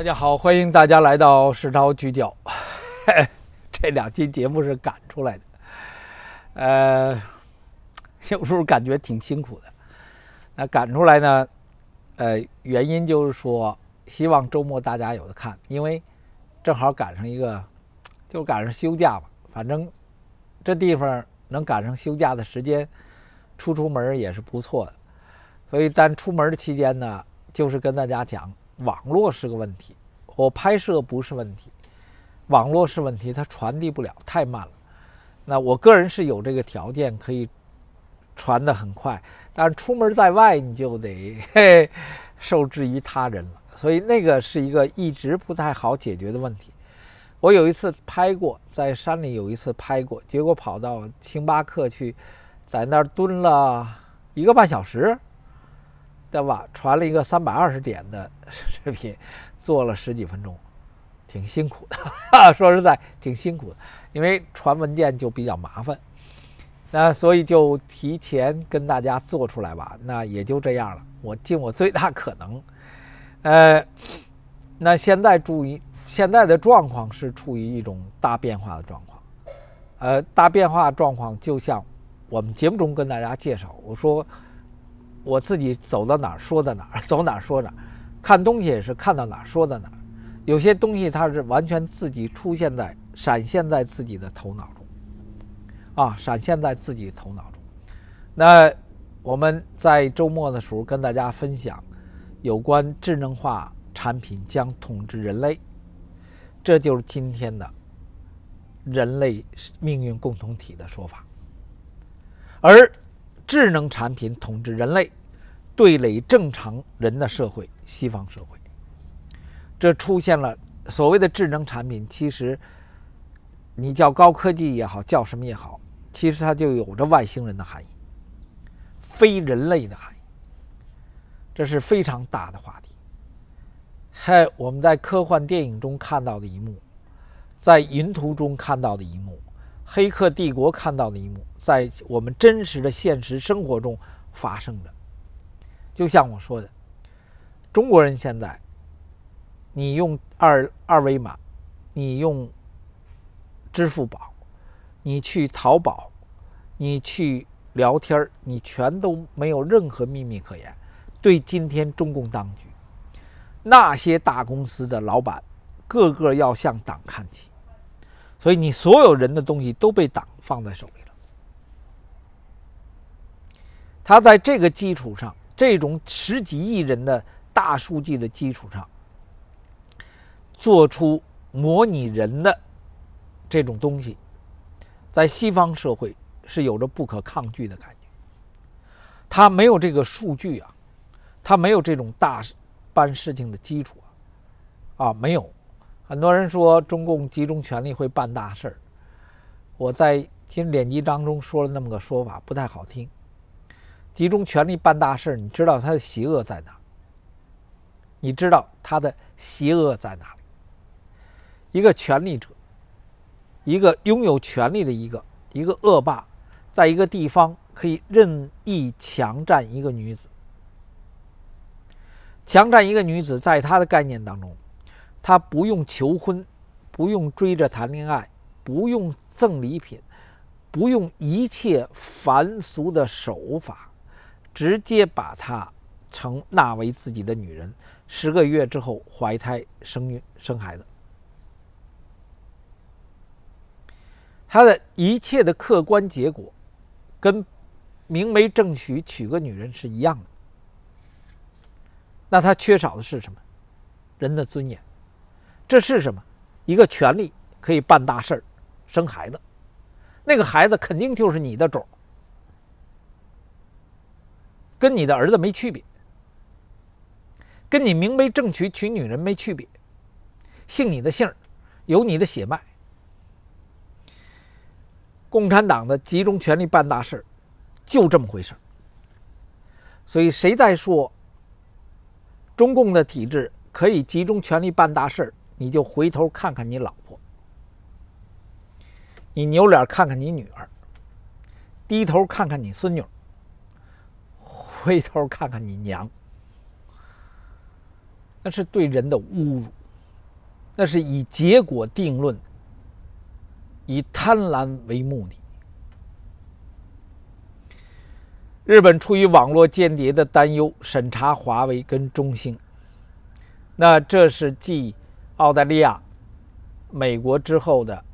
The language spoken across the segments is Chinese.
大家好，欢迎大家来到《时涛聚焦》。这两期节目是赶出来的，呃，有时候感觉挺辛苦的。那赶出来呢，呃，原因就是说，希望周末大家有的看，因为正好赶上一个，就赶上休假嘛。反正这地方能赶上休假的时间，出出门也是不错的。所以，在出门的期间呢，就是跟大家讲。网络是个问题，我拍摄不是问题，网络是问题，它传递不了，太慢了。那我个人是有这个条件可以传得很快，但是出门在外你就得 嘿受制于他人了，所以那个是一个一直不太好解决的问题。我有一次拍过，在山里有一次拍过，结果跑到星巴克去，在那儿蹲了一个半小时。对吧？传了一个三百二十点的视频，做了十几分钟，挺辛苦的。说实在，挺辛苦的，因为传文件就比较麻烦。那所以就提前跟大家做出来吧。那也就这样了。我尽我最大可能。呃，那现在注意现在的状况是处于一种大变化的状况。呃，大变化状况就像我们节目中跟大家介绍，我说。我自己走到哪儿说到哪儿，走哪儿说哪儿，看东西也是看到哪儿说到哪儿。有些东西它是完全自己出现在、闪现在自己的头脑中，啊，闪现在自己头脑中。那我们在周末的时候跟大家分享，有关智能化产品将统治人类，这就是今天的“人类命运共同体”的说法，而。智能产品统治人类，对垒正常人的社会，西方社会，这出现了所谓的智能产品。其实，你叫高科技也好，叫什么也好，其实它就有着外星人的含义，非人类的含义。这是非常大的话题。嗨，我们在科幻电影中看到的一幕，在云图中看到的一幕。《黑客帝国》看到的一幕，在我们真实的现实生活中发生的。就像我说的，中国人现在，你用二二维码，你用支付宝，你去淘宝，你去聊天，你全都没有任何秘密可言。对今天中共当局，那些大公司的老板，个个要向党看齐。所以你所有人的东西都被党放在手里了。他在这个基础上，这种十几亿人的大数据的基础上，做出模拟人的这种东西，在西方社会是有着不可抗拒的感觉。他没有这个数据啊，他没有这种大事办事情的基础啊，啊没有。很多人说中共集中权力会办大事儿，我在《金典籍》当中说了那么个说法，不太好听。集中权力办大事，你知道他的邪恶在哪？你知道他的邪恶在哪里？一个权力者，一个拥有权力的一个，一个恶霸，在一个地方可以任意强占一个女子。强占一个女子，在他的概念当中。他不用求婚，不用追着谈恋爱，不用赠礼品，不用一切凡俗的手法，直接把她成纳为自己的女人。十个月之后怀胎生孕生孩子，他的一切的客观结果跟明媒正娶娶个女人是一样的。那他缺少的是什么？人的尊严。这是什么？一个权利可以办大事儿，生孩子，那个孩子肯定就是你的种跟你的儿子没区别，跟你明媒正娶娶女人没区别，姓你的姓有你的血脉。共产党的集中权力办大事就这么回事所以，谁在说中共的体制可以集中权力办大事你就回头看看你老婆，你扭脸看看你女儿，低头看看你孙女，回头看看你娘，那是对人的侮辱，那是以结果定论，以贪婪为目的。日本出于网络间谍的担忧，审查华为跟中兴，那这是继澳大利亚、美国之后的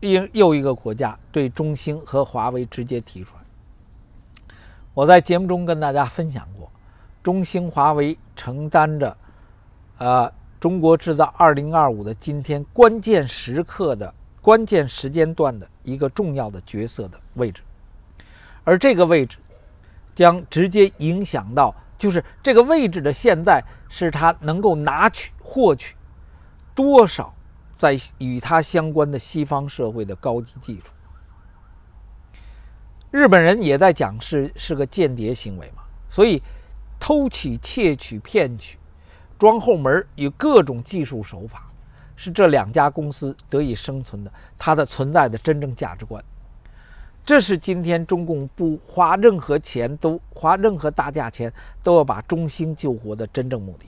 又又一个国家对中兴和华为直接提出来。我在节目中跟大家分享过，中兴、华为承担着呃中国制造二零二五的今天关键时刻的关键时间段的一个重要的角色的位置，而这个位置将直接影响到，就是这个位置的现在是它能够拿取、获取。多少在与它相关的西方社会的高级技术，日本人也在讲是是个间谍行为嘛？所以偷取、窃取、骗取、装后门与各种技术手法，是这两家公司得以生存的它的存在的真正价值观。这是今天中共不花任何钱都花任何大价钱都要把中兴救活的真正目的。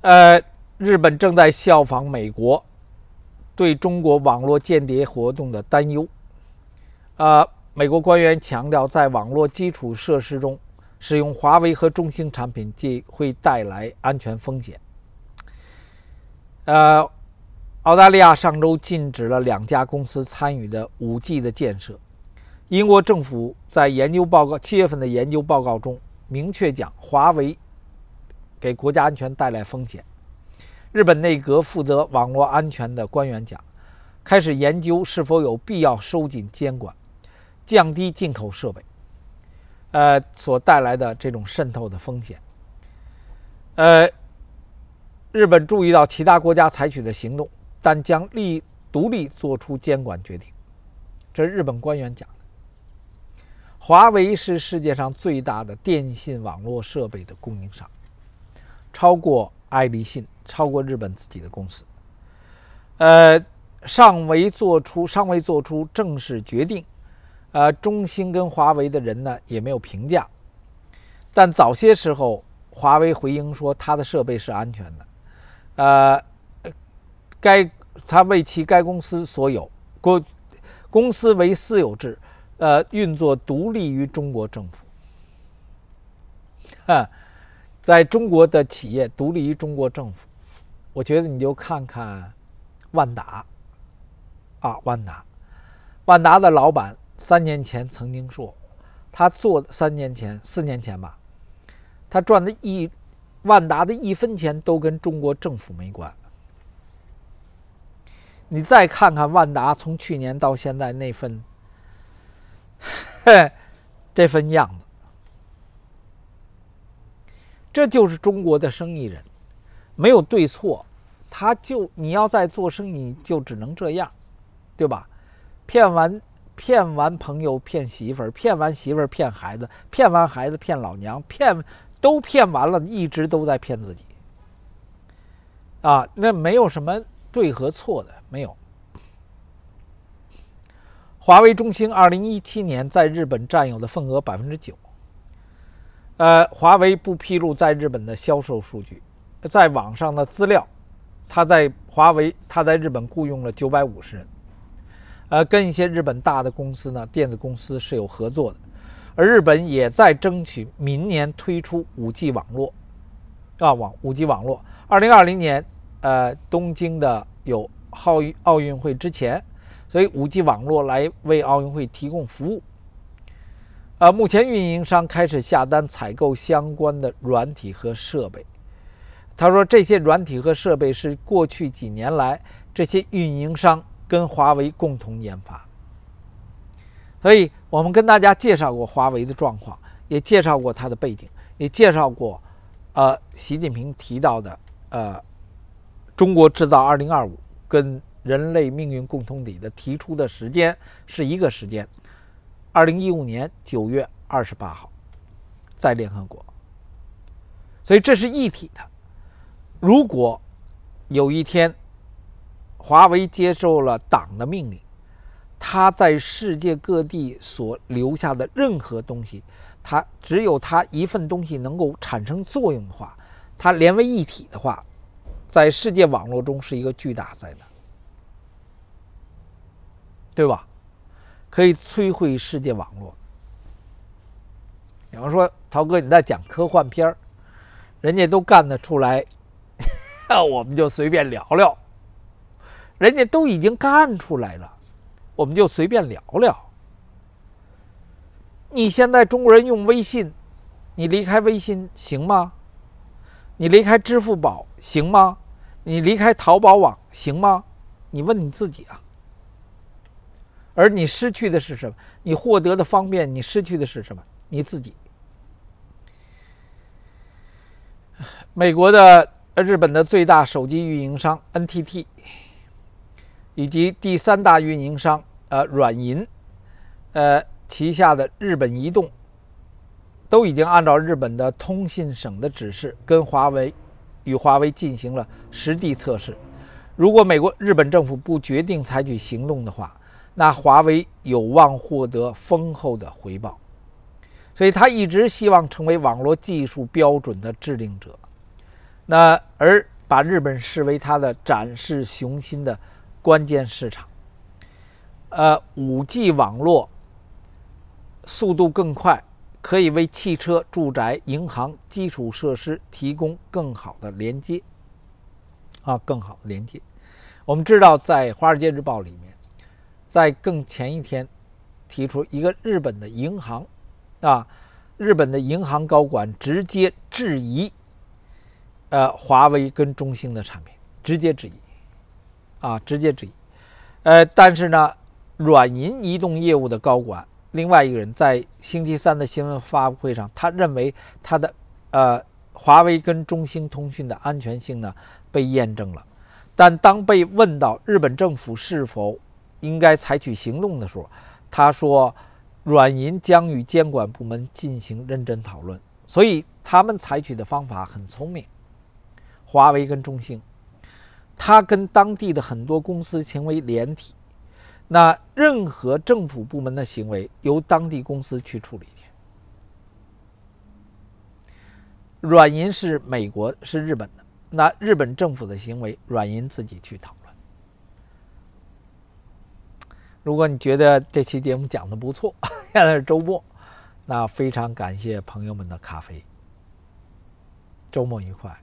呃，日本正在效仿美国对中国网络间谍活动的担忧。啊，美国官员强调，在网络基础设施中使用华为和中兴产品即会带来安全风险。呃，澳大利亚上周禁止了两家公司参与的五 G 的建设。英国政府在研究报告七月份的研究报告中明确讲，华为。给国家安全带来风险。日本内阁负责网络安全的官员讲，开始研究是否有必要收紧监管，降低进口设备，呃所带来的这种渗透的风险。呃，日本注意到其他国家采取的行动，但将立独立做出监管决定。这是日本官员讲的。华为是世界上最大的电信网络设备的供应商。超过爱立信，超过日本自己的公司，呃，尚未做出尚未做出正式决定，呃，中兴跟华为的人呢也没有评价，但早些时候华为回应说，它的设备是安全的，呃，该它为其该公司所有，公公司为私有制，呃，运作独立于中国政府，哈。在中国的企业独立于中国政府，我觉得你就看看万达啊，万达，万达的老板三年前曾经说，他做三年前四年前吧，他赚的一万达的一分钱都跟中国政府没关。你再看看万达从去年到现在那份，这份样子。这就是中国的生意人，没有对错，他就你要再做生意就只能这样，对吧？骗完骗完朋友，骗媳妇儿，骗完媳妇儿骗孩子，骗完孩子骗老娘，骗都骗完了，一直都在骗自己。啊，那没有什么对和错的，没有。华为、中兴，二零一七年在日本占有的份额百分之九。呃，华为不披露在日本的销售数据，在网上的资料，他在华为，他在日本雇佣了九百五十人，呃，跟一些日本大的公司呢，电子公司是有合作的，而日本也在争取明年推出五 G 网络，啊，网五 G 网络，二零二零年，呃，东京的有奥运奥运会之前，所以五 G 网络来为奥运会提供服务。呃，目前运营商开始下单采购相关的软体和设备。他说，这些软体和设备是过去几年来这些运营商跟华为共同研发。所以我们跟大家介绍过华为的状况，也介绍过它的背景，也介绍过，呃，习近平提到的，呃，中国制造二零二五跟人类命运共同体的提出的时间是一个时间。二零一五年九月二十八号，在联合国。所以这是一体的。如果有一天华为接受了党的命令，他在世界各地所留下的任何东西，它只有它一份东西能够产生作用的话，它连为一体的话，在世界网络中是一个巨大灾难，对吧？可以摧毁世界网络。比方说，涛哥你在讲科幻片人家都干得出来，我们就随便聊聊。人家都已经干出来了，我们就随便聊聊。你现在中国人用微信，你离开微信行吗？你离开支付宝行吗？你离开淘宝网行吗？你问你自己啊。而你失去的是什么？你获得的方便，你失去的是什么？你自己。美国的、呃，日本的最大手机运营商 NTT 以及第三大运营商呃软银，呃旗下的日本移动，都已经按照日本的通信省的指示，跟华为与华为进行了实地测试。如果美国、日本政府不决定采取行动的话，那华为有望获得丰厚的回报，所以他一直希望成为网络技术标准的制定者。那而把日本视为他的展示雄心的关键市场。呃，五 G 网络速度更快，可以为汽车、住宅、银行、基础设施提供更好的连接。啊，更好的连接。我们知道，在《华尔街日报》里面。在更前一天，提出一个日本的银行，啊，日本的银行高管直接质疑，呃，华为跟中兴的产品直接质疑，啊，直接质疑，呃，但是呢，软银移动业务的高管，另外一个人在星期三的新闻发布会上，他认为他的呃，华为跟中兴通讯的安全性呢被验证了，但当被问到日本政府是否应该采取行动的时候，他说，软银将与监管部门进行认真讨论。所以他们采取的方法很聪明。华为跟中兴，他跟当地的很多公司行为连体。那任何政府部门的行为，由当地公司去处理去。软银是美国，是日本的。那日本政府的行为，软银自己去讨论。如果你觉得这期节目讲的不错，现在是周末，那非常感谢朋友们的咖啡。周末愉快。